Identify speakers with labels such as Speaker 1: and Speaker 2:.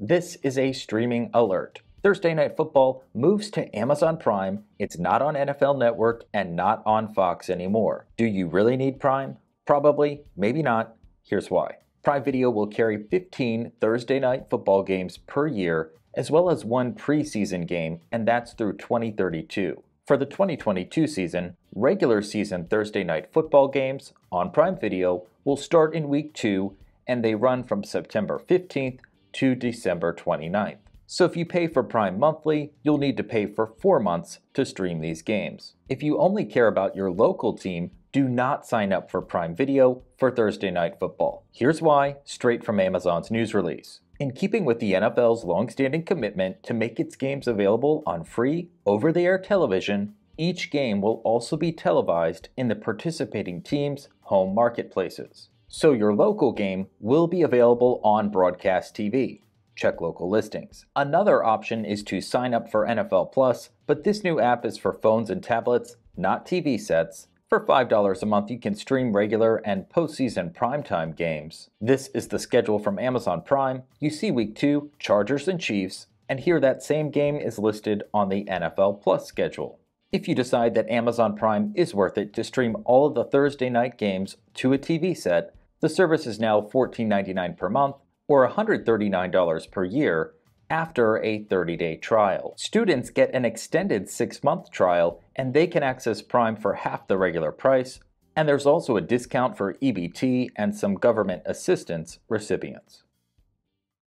Speaker 1: This is a streaming alert. Thursday Night Football moves to Amazon Prime, it's not on NFL Network, and not on Fox anymore. Do you really need Prime? Probably, maybe not. Here's why. Prime Video will carry 15 Thursday Night Football games per year, as well as one preseason game, and that's through 2032. For the 2022 season, regular season Thursday Night Football games on Prime Video will start in week two, and they run from September 15th to December 29th. So if you pay for Prime monthly, you'll need to pay for four months to stream these games. If you only care about your local team, do not sign up for Prime Video for Thursday Night Football. Here's why, straight from Amazon's news release. In keeping with the NFL's longstanding commitment to make its games available on free, over the air television, each game will also be televised in the participating team's home marketplaces so your local game will be available on broadcast TV. Check local listings. Another option is to sign up for NFL Plus, but this new app is for phones and tablets, not TV sets. For $5 a month, you can stream regular and postseason primetime games. This is the schedule from Amazon Prime. You see Week 2, Chargers and Chiefs, and here that same game is listed on the NFL Plus schedule. If you decide that Amazon Prime is worth it to stream all of the Thursday night games to a TV set, the service is now $14.99 per month or $139 per year after a 30-day trial. Students get an extended 6-month trial and they can access Prime for half the regular price, and there's also a discount for EBT and some government assistance recipients.